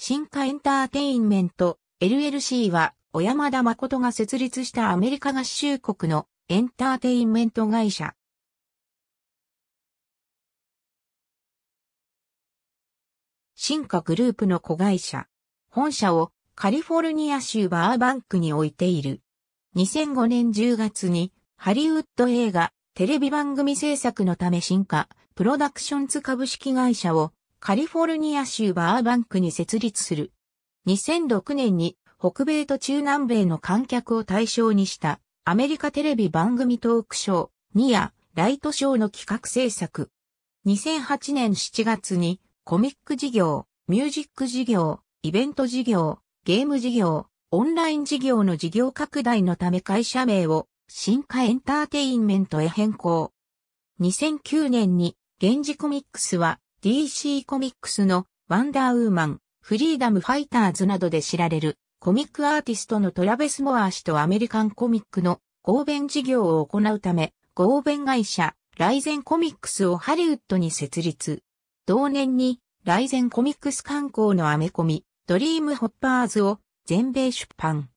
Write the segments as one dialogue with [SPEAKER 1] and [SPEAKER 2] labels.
[SPEAKER 1] 進化エンターテインメント LLC は小山田誠が設立したアメリカ合衆国のエンターテインメント会社。
[SPEAKER 2] 進化グループの子会
[SPEAKER 1] 社。本社をカリフォルニア州バーバンクに置いている。2005年10月にハリウッド映画、テレビ番組制作のため進化、プロダクションズ株式会社をカリフォルニア州バーバンクに設立する。2006年に北米と中南米の観客を対象にしたアメリカテレビ番組トークショー、ニア、ライトショーの企画制作。2008年7月にコミック事業、ミュージック事業、イベント事業、ゲーム事業、オンライン事業の事業拡大のため会社名を進化エンターテインメントへ変更。2009年に、現時コミックスは DC コミックスのワンダーウーマン、フリーダムファイターズなどで知られるコミックアーティストのトラベス・モアー氏とアメリカンコミックの合弁事業を行うため、合弁会社、ライゼンコミックスをハリウッドに設立。同年に、ライゼンコミックス観光のアメコミ、ドリームホッパーズを全米出版。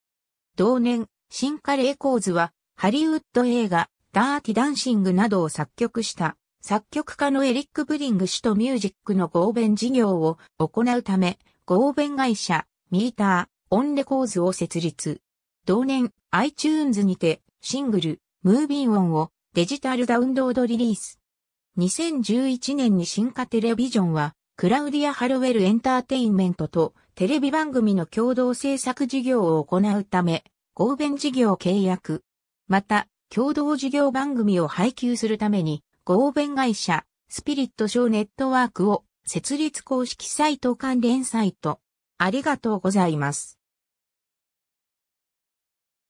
[SPEAKER 1] 同年、新カレーコーズは、ハリウッド映画、ダーティダンシングなどを作曲した作曲家のエリック・ブリング氏とミュージックの合弁事業を行うため、合弁会社、ミーター、オンレコーズを設立。同年、iTunes にて、シングル、ムービーオンをデジタルダウンロードリリース。2011年に進化テレビジョンは、クラウディア・ハロウェルエンターテインメントとテレビ番組の共同制作事業を行うため、合弁事業契約。また、共同事業番組を配給するために、合弁会社、スピリットショーネットワークを設立公式サイト関連サイト。
[SPEAKER 2] ありがとうございます。